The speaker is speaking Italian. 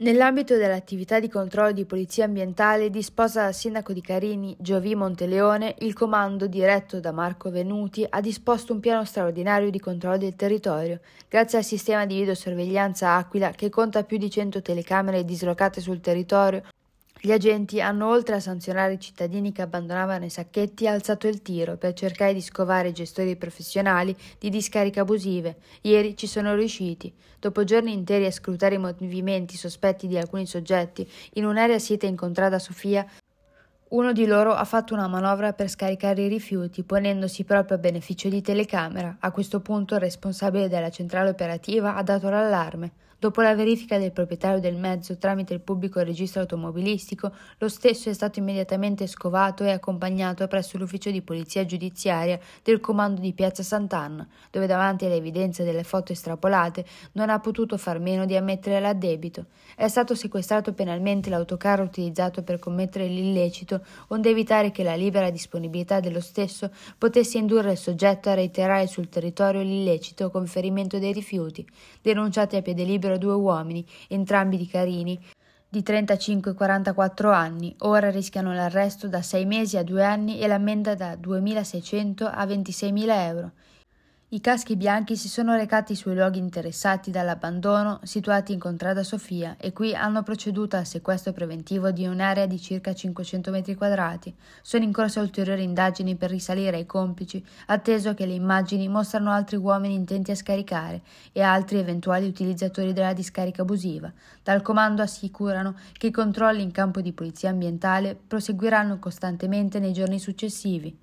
Nell'ambito dell'attività di controllo di polizia ambientale disposta dal sindaco di Carini, Giovì Monteleone, il comando diretto da Marco Venuti ha disposto un piano straordinario di controllo del territorio, grazie al sistema di videosorveglianza Aquila che conta più di 100 telecamere dislocate sul territorio, gli agenti hanno oltre a sanzionare i cittadini che abbandonavano i sacchetti alzato il tiro per cercare di scovare i gestori professionali di discariche abusive. Ieri ci sono riusciti. Dopo giorni interi a scrutare i movimenti sospetti di alcuni soggetti in un'area sita in contrada Sofia, uno di loro ha fatto una manovra per scaricare i rifiuti, ponendosi proprio a beneficio di telecamera. A questo punto il responsabile della centrale operativa ha dato l'allarme. Dopo la verifica del proprietario del mezzo tramite il pubblico registro automobilistico, lo stesso è stato immediatamente scovato e accompagnato presso l'ufficio di polizia giudiziaria del comando di Piazza Sant'Anna, dove davanti alle evidenze delle foto estrapolate non ha potuto far meno di ammettere l'addebito. È stato sequestrato penalmente l'autocarro utilizzato per commettere l'illecito onde evitare che la libera disponibilità dello stesso potesse indurre il soggetto a reiterare sul territorio l'illecito conferimento dei rifiuti, denunciati a piede libero due uomini, entrambi di Carini, di 35 e 44 anni, ora rischiano l'arresto da 6 mesi a 2 anni e l'ammenda da 2.600 a 26.000 euro. I caschi bianchi si sono recati sui luoghi interessati dall'abbandono situati in Contrada Sofia e qui hanno proceduto al sequestro preventivo di un'area di circa 500 metri quadrati. Sono in corso ulteriori indagini per risalire ai complici, atteso che le immagini mostrano altri uomini intenti a scaricare e altri eventuali utilizzatori della discarica abusiva. Dal comando assicurano che i controlli in campo di polizia ambientale proseguiranno costantemente nei giorni successivi.